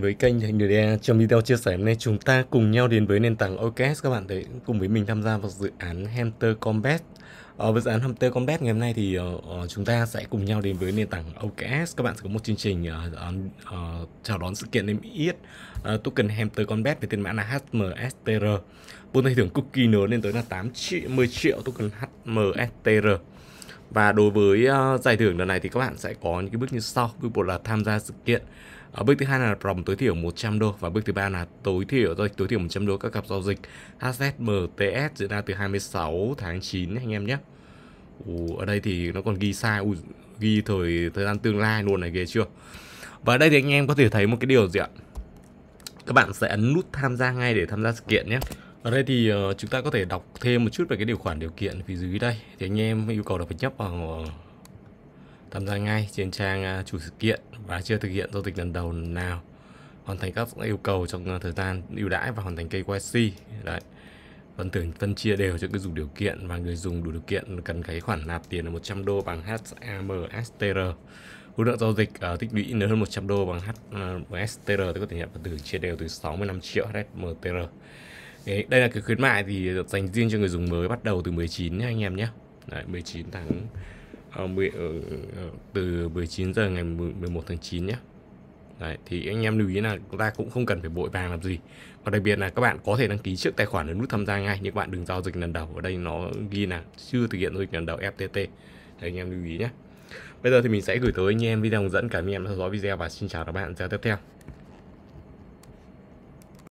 với kênh Hành Đê trong video chia sẻ hôm nay chúng ta cùng nhau đến với nền tảng OKS các bạn thấy cùng với mình tham gia vào dự án Hamster Combat ở ờ, với dự án Hamster Combat ngày hôm nay thì uh, chúng ta sẽ cùng nhau đến với nền tảng OKS các bạn sẽ có một chương trình uh, uh, chào đón sự kiện MIS uh, token Hamster Combat với tên mã là HMSTR vốn giải thưởng cực kỳ lớn lên tới là 8 triệu 10 triệu token HMSTR và đối với uh, giải thưởng lần này thì các bạn sẽ có những cái bước như sau. Bước một là tham gia sự kiện. Ở ờ, bước thứ hai là ròng tối thiểu 100 đô và bước thứ ba là tối thiểu rồi ờ, tối thiểu 100 đô các cặp giao dịch HZMTS diễn ra từ 26 tháng 9 anh em nhé. Ồ, ở đây thì nó còn ghi sai, Ui, ghi thời thời gian tương lai luôn này ghê chưa. Và ở đây thì anh em có thể thấy một cái điều gì ạ? Các bạn sẽ ấn nút tham gia ngay để tham gia sự kiện nhé. Ở đây thì uh, chúng ta có thể đọc thêm một chút về cái điều khoản điều kiện phía dưới đây thì anh em yêu cầu là phải nhấp vào ờ, tham gia ngay trên trang ờ, chủ sự kiện và chưa thực hiện giao dịch lần đầu nào hoàn thành các yêu cầu trong thời gian ưu đãi và hoàn thành KYC đấy phần thưởng phân chia đều cho cái dùng điều kiện và người dùng đủ điều kiện cần cái khoản nạp tiền là 100 đô bằng HAMSTR khối lượng giao dịch uh, tích lũy lớn hơn 100 đô bằng HMSTR thì có thể nhận phần thưởng chia đều từ 65 triệu HMSTR Đấy, đây là cái khuyến mại thì dành riêng cho người dùng mới bắt đầu từ 19 nhé anh em nhé. Đấy, 19 tháng ờ, ờ, ờ, từ 19 giờ ngày 11 tháng 9 nhé. Đấy, thì anh em lưu ý là chúng ta cũng không cần phải vội vàng làm gì và đặc biệt là các bạn có thể đăng ký trước tài khoản ở nút tham gia ngay nhưng các bạn đừng giao dịch lần đầu ở đây nó ghi là chưa thực hiện giao dịch lần đầu FTT Đấy, anh em lưu ý nhé bây giờ thì mình sẽ gửi tới anh em video hướng dẫn cả anh em đã theo dõi video và xin chào các bạn ra tiếp theo